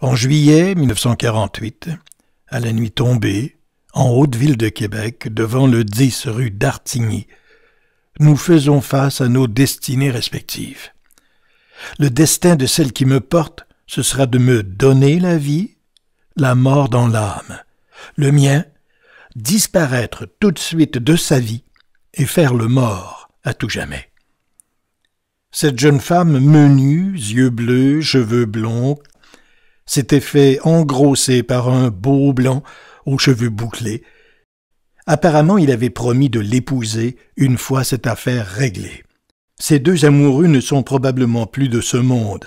En juillet 1948, à la nuit tombée, en Haute-Ville de Québec, devant le 10 rue d'Artigny, nous faisons face à nos destinées respectives. Le destin de celle qui me porte, ce sera de me donner la vie, la mort dans l'âme. Le mien, disparaître tout de suite de sa vie et faire le mort à tout jamais. Cette jeune femme menue, yeux bleus, cheveux blonds, s'était fait engrosser par un beau blanc aux cheveux bouclés. Apparemment, il avait promis de l'épouser une fois cette affaire réglée. Ces deux amoureux ne sont probablement plus de ce monde.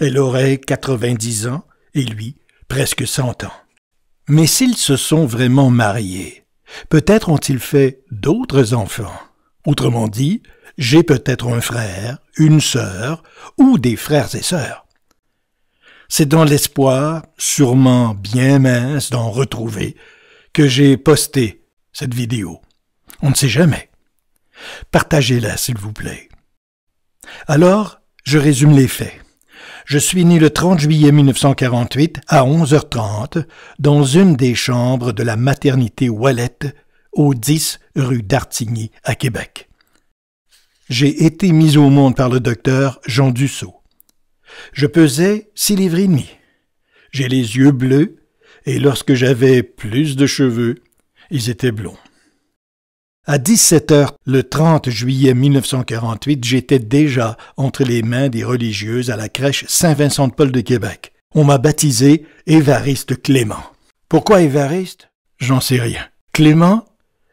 Elle aurait 90 ans et lui presque 100 ans. Mais s'ils se sont vraiment mariés, peut-être ont-ils fait d'autres enfants. Autrement dit, j'ai peut-être un frère, une sœur ou des frères et sœurs. C'est dans l'espoir, sûrement bien mince, d'en retrouver, que j'ai posté cette vidéo. On ne sait jamais. Partagez-la, s'il vous plaît. Alors, je résume les faits. Je suis né le 30 juillet 1948 à 11h30 dans une des chambres de la maternité Wallette, au 10 rue d'Artigny à Québec. J'ai été mis au monde par le docteur Jean Dussault. Je pesais six livres et demi. J'ai les yeux bleus, et lorsque j'avais plus de cheveux, ils étaient blonds. À 17 heures, le 30 juillet 1948, j'étais déjà entre les mains des religieuses à la crèche Saint-Vincent-de-Paul de Québec. On m'a baptisé Évariste Clément. Pourquoi Évariste J'en sais rien. Clément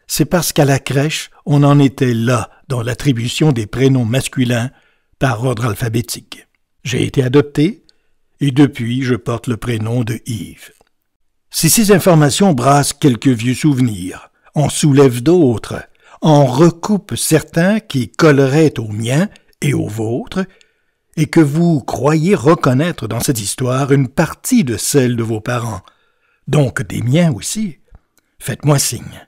C'est parce qu'à la crèche, on en était là dans l'attribution des prénoms masculins par ordre alphabétique. J'ai été adopté et depuis je porte le prénom de Yves. Si ces informations brassent quelques vieux souvenirs, en soulèvent d'autres, en recoupent certains qui colleraient aux miens et aux vôtres, et que vous croyez reconnaître dans cette histoire une partie de celle de vos parents, donc des miens aussi, faites-moi signe.